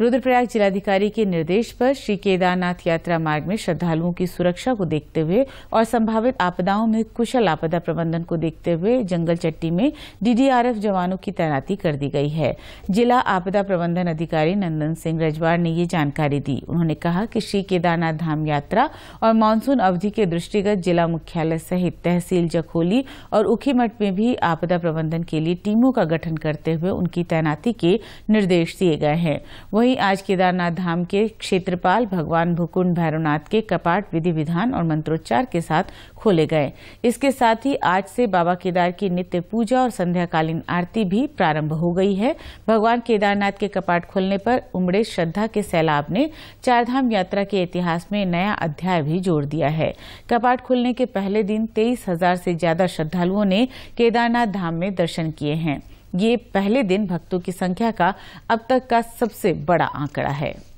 रुद्रप्रयाग जिलाधिकारी के निर्देश पर श्री केदारनाथ यात्रा मार्ग में श्रद्धालुओं की सुरक्षा को देखते हुए और संभावित आपदाओं में कुशल आपदा प्रबंधन को देखते हुए जंगल चट्टी में डीडीआरएफ जवानों की तैनाती कर दी गई है जिला आपदा प्रबंधन अधिकारी नंदन सिंह रजवार ने ये जानकारी दी उन्होंने कहा कि श्री केदारनाथ धाम यात्रा और मानसून अवधि के दृष्टिगत जिला मुख्यालय सहित तहसील जखोली और उखीमठ में भी आपदा प्रबंधन के लिए टीमों का गठन करते हुए उनकी तैनाती के निर्देश दिए गए हैं वहीं आज केदारनाथ धाम के क्षेत्रपाल भगवान भुकुंड भैरवनाथ के कपाट विधि विधान और मंत्रोच्चार के साथ खोले गए इसके साथ ही आज से बाबा केदार की नित्य पूजा और संध्याकालीन आरती भी प्रारंभ हो गई है भगवान केदारनाथ के कपाट खोलने पर उमड़े श्रद्धा के सैलाब ने चारधाम यात्रा के इतिहास में नया अध्याय भी जोड़ दिया है कपाट खुलने के पहले दिन तेईस हजार से ज्यादा श्रद्धालुओं ने केदारनाथ धाम में दर्शन किए हैं ये पहले दिन भक्तों की संख्या का अब तक का सबसे बड़ा आंकड़ा है